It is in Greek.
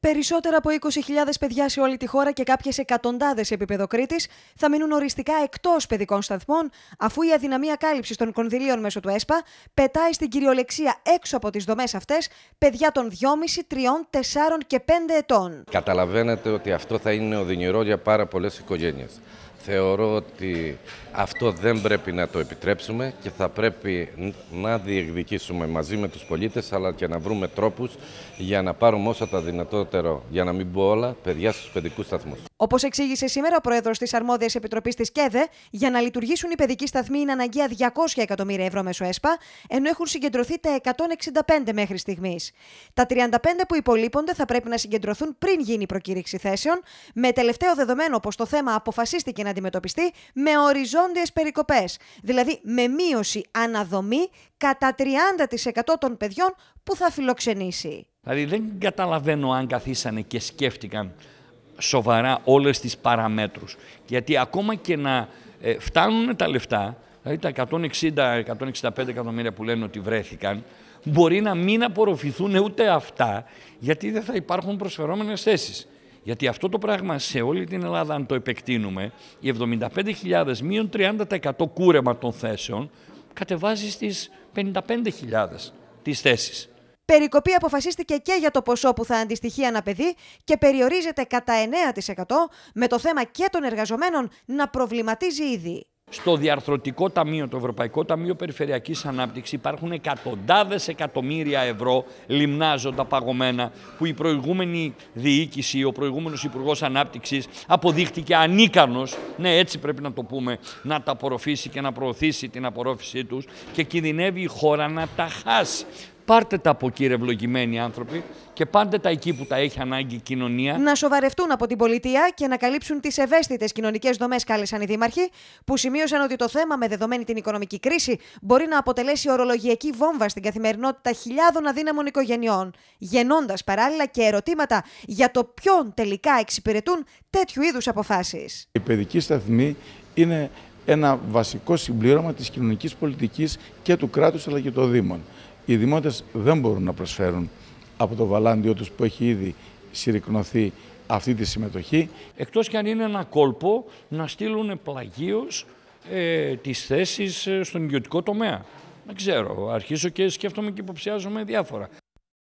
Περισσότερα από 20.000 παιδιά σε όλη τη χώρα και κάποιες εκατοντάδες σε επίπεδο Κρήτης θα μείνουν οριστικά εκτός παιδικών σταθμών, αφού η αδυναμία κάλυψης των κονδυλίων μέσω του ΕΣΠΑ πετάει στην κυριολεξία έξω από τις δομές αυτές παιδιά των 2,5, 3, 4 και 5 ετών. Καταλαβαίνετε ότι αυτό θα είναι οδυνηρό για πάρα πολλές οικογένειες θεωρώ ότι αυτό δεν πρέπει να το επιτρέψουμε και θα πρέπει να διεκδικήσουμε μαζί με τους πολίτες αλλά και να βρούμε τρόπους για να πάρουμε όσα τα δυνατότερο, για να μην πω όλα, παιδιά στους παιδικούς σταθμούς. Όπως εξήγησε σήμερα ο πρόεδρος της αρμόδιας επιτροπής της ΚΕΔΕ, για να λειτουργήσουν οι παιδικοί σταθμοί είναι αναγκαία 200 εκατομμύρια ευρώ μέσω ΕΣΠΑ, ενώ έχουν συγκεντρωθεί τα 165 μέχρι στιγμής. Τα 35 που υπολείπονται θα πρέπει να συγκεντρωθούν πριν γίνει η προκήρυξη θέσεων, με τελευταίο δεδομένο πως το θέμα αποφασίστηκε να αντιμετωπιστεί με οριζόντιες περικοπές, δηλαδή με μείωση αναδομή κατά 30% των παιδιών που θα φιλοξενήσει. Δηλαδή δεν καταλαβαίνω αν καθίσανε και σκέφτηκαν σοβαρά όλες τις παραμέτρους. Γιατί ακόμα και να ε, φτάνουν τα λεφτά, δηλαδή τα 160-165 εκατομμύρια που λένε ότι βρέθηκαν, μπορεί να μην απορροφηθούν ούτε αυτά, γιατί δεν θα υπάρχουν προσφερόμενες θέσεις. Γιατί αυτό το πράγμα σε όλη την Ελλάδα, αν το επεκτείνουμε, οι 75.000 μείον 30% κούρεμα των θέσεων κατεβάζει στις 55.000 τις θέσεις. Περικοπή αποφασίστηκε και για το ποσό που θα αντιστοιχεί ένα παιδί και περιορίζεται κατά 9% με το θέμα και των εργαζομένων να προβληματίζει ήδη. Στο διαρθρωτικό ταμείο, το Ευρωπαϊκό Ταμείο Περιφερειακής Ανάπτυξης υπάρχουν εκατοντάδες εκατομμύρια ευρώ λιμνάζοντα παγωμένα που η προηγούμενη διοίκηση, ο προηγούμενος υπουργός Ανάπτυξης αποδείχτηκε ανίκανος, ναι έτσι πρέπει να το πούμε, να τα απορροφήσει και να προωθήσει την απορρόφησή τους και κινδυνεύει η χώρα να τα χάσει. Πάρτε τα από εκεί, ευλογημένοι άνθρωποι, και πάντε τα εκεί που τα έχει ανάγκη η κοινωνία. Να σοβαρευτούν από την πολιτεία και να καλύψουν τις ευαίσθητες κοινωνικές δομές, κάλεσαν οι δήμαρχοι, που σημείωσαν ότι το θέμα, με δεδομένη την οικονομική κρίση, μπορεί να αποτελέσει ορολογιακή βόμβα στην καθημερινότητα χιλιάδων αδύναμων οικογενειών, γεννώντας παράλληλα και ερωτήματα για το ποιον τελικά εξυπηρετούν τέτοιου είδους αποφάσεις. Η παιδική σταθμή είναι ένα βασικό συμπλήρωμα της κοινωνικής πολιτικής και του κράτους αλλά και των Δήμων. Οι δημότες δεν μπορούν να προσφέρουν από το βαλάντιό τους που έχει ήδη συρρυκνωθεί αυτή τη συμμετοχή. Εκτός κι αν είναι ένα κόλπο να στείλουν πλαγίως ε, τις θέσεις ε, στον ιδιωτικό τομέα. Δεν ξέρω, αρχίζω και σκέφτομαι και υποψιάζομαι διάφορα.